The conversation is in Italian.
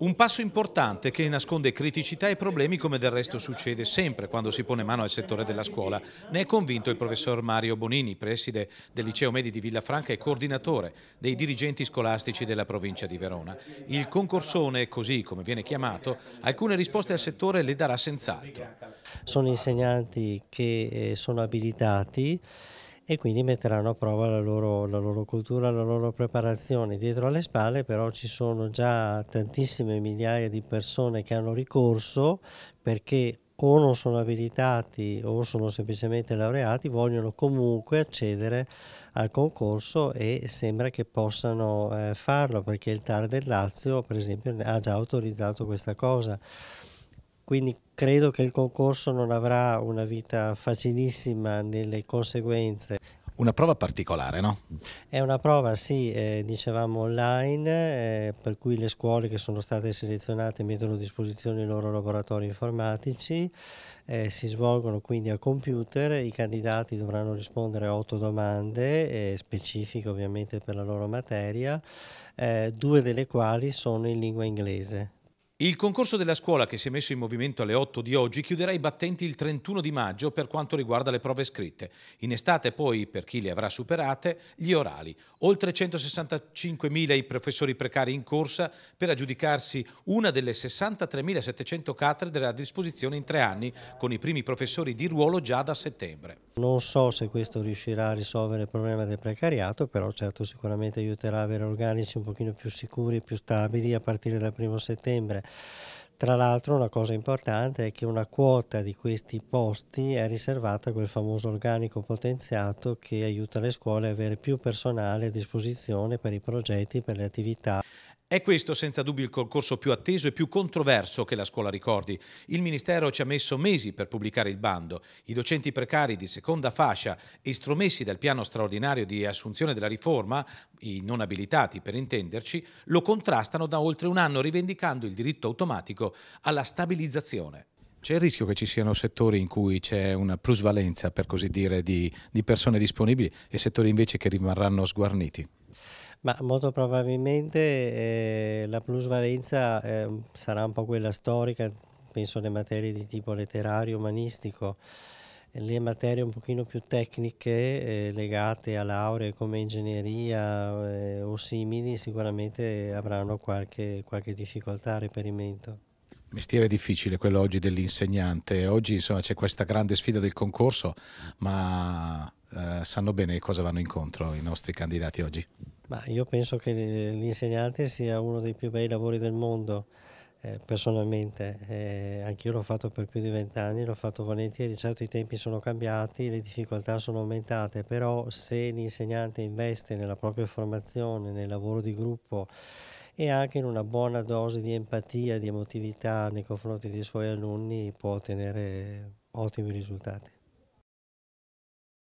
Un passo importante che nasconde criticità e problemi come del resto succede sempre quando si pone mano al settore della scuola. Ne è convinto il professor Mario Bonini, preside del liceo Medi di Villafranca e coordinatore dei dirigenti scolastici della provincia di Verona. Il concorsone, così come viene chiamato, alcune risposte al settore le darà senz'altro. Sono insegnanti che eh, sono abilitati e quindi metteranno a prova la loro, la loro, cultura, la loro preparazione. Dietro alle spalle però ci sono già tantissime migliaia di persone che hanno ricorso perché o non sono abilitati o sono semplicemente laureati, vogliono comunque accedere al concorso e sembra che possano eh, farlo perché il TAR del Lazio per esempio ha già autorizzato questa cosa quindi credo che il concorso non avrà una vita facilissima nelle conseguenze. Una prova particolare, no? È una prova, sì, eh, dicevamo online, eh, per cui le scuole che sono state selezionate mettono a disposizione i loro laboratori informatici, eh, si svolgono quindi a computer, i candidati dovranno rispondere a otto domande eh, specifiche ovviamente per la loro materia, eh, due delle quali sono in lingua inglese. Il concorso della scuola che si è messo in movimento alle 8 di oggi chiuderà i battenti il 31 di maggio per quanto riguarda le prove scritte. In estate poi, per chi le avrà superate, gli orali. Oltre 165.000 i professori precari in corsa per aggiudicarsi una delle 63.700 cattedre a disposizione in tre anni, con i primi professori di ruolo già da settembre. Non so se questo riuscirà a risolvere il problema del precariato, però certo sicuramente aiuterà a avere organici un pochino più sicuri e più stabili a partire dal 1 settembre tra l'altro una cosa importante è che una quota di questi posti è riservata a quel famoso organico potenziato che aiuta le scuole a avere più personale a disposizione per i progetti, per le attività. È questo senza dubbio il concorso più atteso e più controverso che la scuola ricordi. Il Ministero ci ha messo mesi per pubblicare il bando. I docenti precari di seconda fascia, estromessi dal piano straordinario di assunzione della riforma, i non abilitati per intenderci, lo contrastano da oltre un anno rivendicando il diritto automatico alla stabilizzazione. C'è il rischio che ci siano settori in cui c'è una plusvalenza, per così dire, di, di persone disponibili e settori invece che rimarranno sguarniti? Ma molto probabilmente eh, la plusvalenza eh, sarà un po' quella storica, penso alle materie di tipo letterario, umanistico, le materie un pochino più tecniche eh, legate a lauree come ingegneria eh, o simili sicuramente avranno qualche, qualche difficoltà a reperimento. Mestiere difficile quello oggi dell'insegnante, oggi insomma, c'è questa grande sfida del concorso, ma eh, sanno bene cosa vanno incontro i nostri candidati oggi? Ma io penso che l'insegnante sia uno dei più bei lavori del mondo, eh, personalmente. Eh, anch'io l'ho fatto per più di vent'anni, l'ho fatto volentieri. Certo i tempi sono cambiati, le difficoltà sono aumentate, però se l'insegnante investe nella propria formazione, nel lavoro di gruppo, e anche in una buona dose di empatia, di emotività nei confronti dei suoi alunni può ottenere ottimi risultati.